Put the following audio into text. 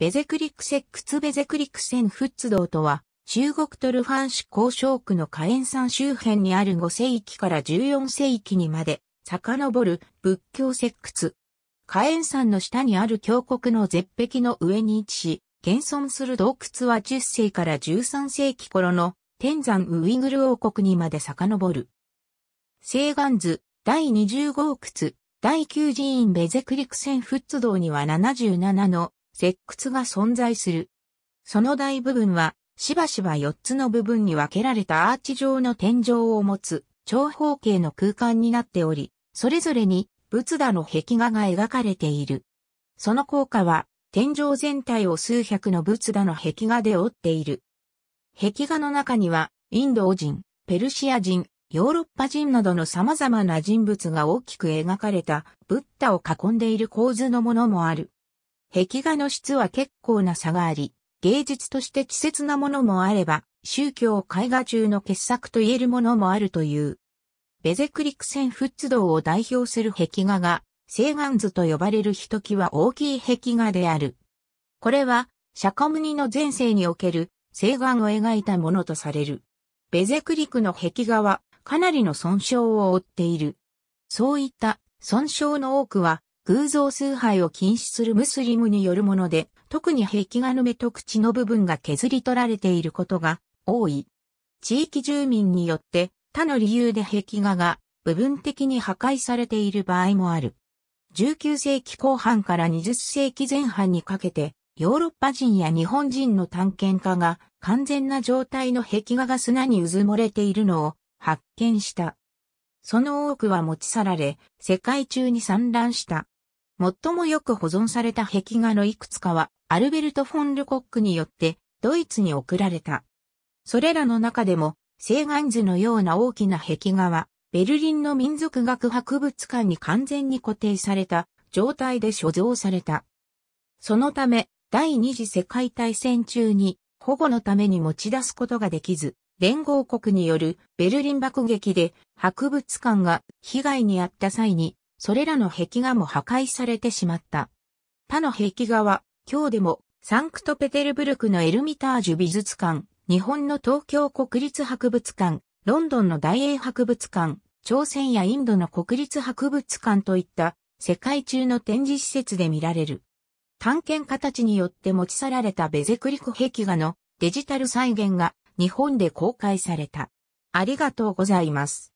ベゼクリクセックツベゼクリクセンフッツ道とは、中国トルファン市交渉区の火炎山周辺にある5世紀から14世紀にまで遡る仏教石窟。火炎山の下にある峡谷の絶壁の上に位置し、現存する洞窟は10世から13世紀頃の天山ウイグル王国にまで遡る。西岸図第20号窟第9寺院ベゼクリクセンフッツ道には77の石窟が存在する。その大部分は、しばしば4つの部分に分けられたアーチ状の天井を持つ長方形の空間になっており、それぞれに仏陀の壁画が描かれている。その効果は、天井全体を数百の仏陀の壁画で覆っている。壁画の中には、インド人、ペルシア人、ヨーロッパ人などの様々な人物が大きく描かれた、ブッダを囲んでいる構図のものもある。壁画の質は結構な差があり、芸術として稚拙なものもあれば、宗教絵画中の傑作と言えるものもあるという。ベゼクリクセンフッツ道を代表する壁画が、西岸図と呼ばれるひときわ大きい壁画である。これは、釈迦尼の前世における西岸を描いたものとされる。ベゼクリクの壁画はかなりの損傷を負っている。そういった損傷の多くは偶像崇拝を禁止するムスリムによるもので、特に壁画の目と口の部分が削り取られていることが多い。地域住民によって他の理由で壁画が部分的に破壊されている場合もある。19世紀後半から20世紀前半にかけて、ヨーロッパ人や日本人の探検家が完全な状態の壁画が砂にうずもれているのを発見した。その多くは持ち去られ、世界中に散乱した。最もよく保存された壁画のいくつかは、アルベルト・フォン・ルコックによって、ドイツに送られた。それらの中でも、西岸図のような大きな壁画は、ベルリンの民族学博物館に完全に固定された状態で所蔵された。そのため、第二次世界大戦中に保護のために持ち出すことができず、連合国によるベルリン爆撃で博物館が被害に遭った際にそれらの壁画も破壊されてしまった。他の壁画は、今日でも、サンクトペテルブルクのエルミタージュ美術館、日本の東京国立博物館、ロンドンの大英博物館、朝鮮やインドの国立博物館といった世界中の展示施設で見られる。探検家たちによって持ち去られたベゼクリコ壁画のデジタル再現が日本で公開された。ありがとうございます。